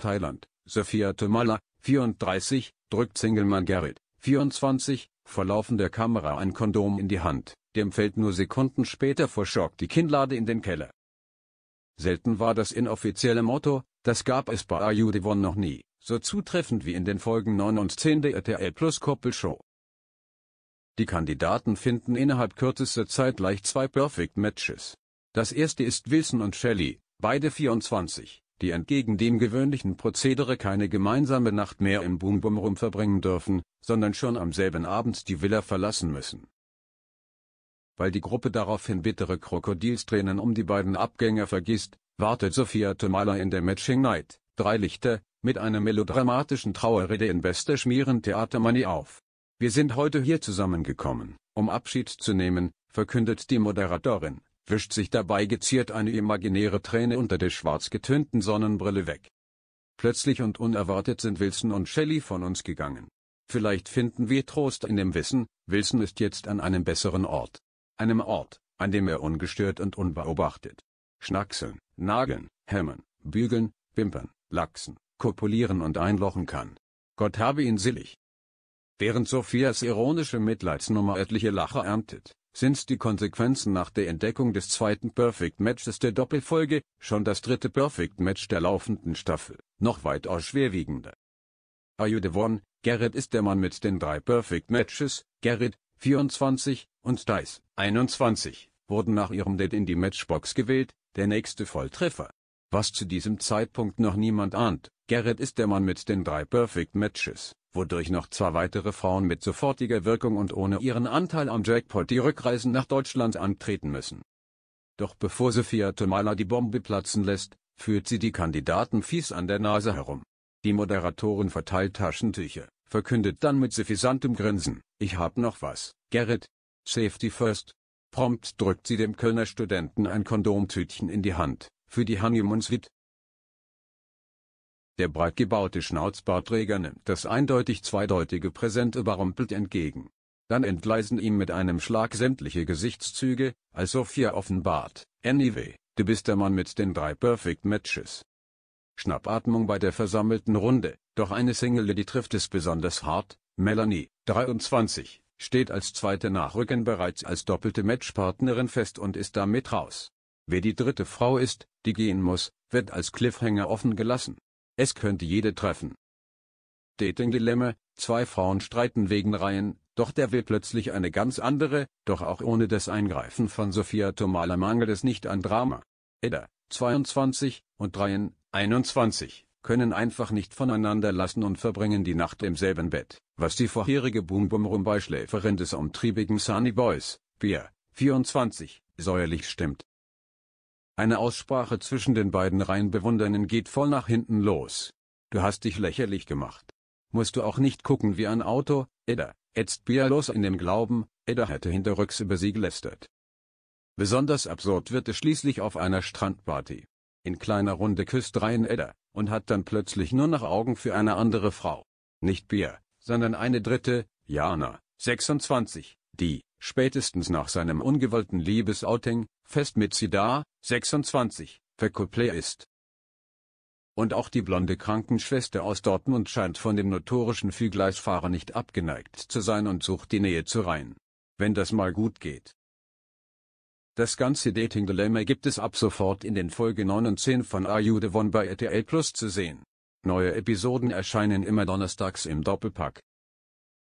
Thailand, Sophia Tomala, 34, drückt Singleman Gerrit, 24, vor laufender Kamera ein Kondom in die Hand, dem fällt nur Sekunden später vor Schock die Kinnlade in den Keller. Selten war das inoffizielle Motto, das gab es bei Ayu noch nie, so zutreffend wie in den Folgen 9 und 10 der RTL Plus Koppelshow. Die Kandidaten finden innerhalb kürzester Zeit gleich zwei Perfect Matches. Das erste ist Wilson und Shelley, beide 24, die entgegen dem gewöhnlichen Prozedere keine gemeinsame Nacht mehr im Boom Boom Room verbringen dürfen, sondern schon am selben Abend die Villa verlassen müssen. Weil die Gruppe daraufhin bittere Krokodilstränen um die beiden Abgänger vergisst, wartet Sophia Tomala in der Matching Night, drei Lichter, mit einer melodramatischen Trauerrede in bester schmieren Theatermanie auf. Wir sind heute hier zusammengekommen, um Abschied zu nehmen, verkündet die Moderatorin wischt sich dabei geziert eine imaginäre Träne unter der schwarz getönten Sonnenbrille weg. Plötzlich und unerwartet sind Wilson und Shelley von uns gegangen. Vielleicht finden wir Trost in dem Wissen, Wilson ist jetzt an einem besseren Ort. Einem Ort, an dem er ungestört und unbeobachtet. Schnackseln, nageln, hämmern, bügeln, wimpern, lachsen, kopulieren und einlochen kann. Gott habe ihn sillig. Während Sophias ironische Mitleidsnummer etliche Lacher erntet, sind die Konsequenzen nach der Entdeckung des zweiten Perfect Matches der Doppelfolge, schon das dritte Perfect Match der laufenden Staffel, noch weitaus schwerwiegender. Are you the one? Garrett ist der Mann mit den drei Perfect Matches, Garrett, 24, und Dice, 21, wurden nach ihrem Date in die Matchbox gewählt, der nächste Volltreffer was zu diesem Zeitpunkt noch niemand ahnt, Garrett ist der Mann mit den drei Perfect Matches, wodurch noch zwei weitere Frauen mit sofortiger Wirkung und ohne ihren Anteil am Jackpot die Rückreisen nach Deutschland antreten müssen. Doch bevor Sophia Tomala die Bombe platzen lässt, führt sie die Kandidaten fies an der Nase herum. Die Moderatorin verteilt Taschentücher, verkündet dann mit suffisantem Grinsen, ich hab noch was, Garrett. Safety first. Prompt drückt sie dem Kölner Studenten ein Kondomtütchen in die Hand, für die Honeymoon Suite. Der breit gebaute Schnauzbartträger nimmt das eindeutig zweideutige Präsent überrumpelt entgegen. Dann entgleisen ihm mit einem Schlag sämtliche Gesichtszüge, als Sophia offenbart, anyway, du bist der Mann mit den drei Perfect Matches. Schnappatmung bei der versammelten Runde, doch eine Single, die trifft es besonders hart, Melanie, 23, steht als zweite Nachrücken bereits als doppelte Matchpartnerin fest und ist damit raus. Wer die dritte Frau ist, die gehen muss, wird als Cliffhanger offen gelassen. Es könnte jede treffen. Dating-Dilemma, zwei Frauen streiten wegen Reihen, doch der will plötzlich eine ganz andere, doch auch ohne das Eingreifen von Sophia Tomala mangelt es nicht an Drama. Edda, 22, und Ryan, 21, können einfach nicht voneinander lassen und verbringen die Nacht im selben Bett, was die vorherige Boom Boom Rum Beischläferin des umtriebigen Sunny Boys, Pierre, 24, säuerlich stimmt. Eine Aussprache zwischen den beiden Reihenbewundernden geht voll nach hinten los. Du hast dich lächerlich gemacht. Musst du auch nicht gucken wie ein Auto, Edda, ätzt Bialos in dem Glauben, Edda hätte hinterrücks über sie gelästert. Besonders absurd wird es schließlich auf einer Strandparty. In kleiner Runde küsst Ryan Edda, und hat dann plötzlich nur noch Augen für eine andere Frau. Nicht Bier, sondern eine dritte, Jana, 26, die, spätestens nach seinem ungewollten Liebesouting, fest mit Sida, 26, verkupplé ist. Und auch die blonde Krankenschwester aus Dortmund scheint von dem notorischen Vielgleisfahrer nicht abgeneigt zu sein und sucht die Nähe zu rein. Wenn das mal gut geht. Das ganze Dating-Dilemma gibt es ab sofort in den Folge 9 und 10 von Are You The One bei RTL Plus zu sehen. Neue Episoden erscheinen immer donnerstags im Doppelpack.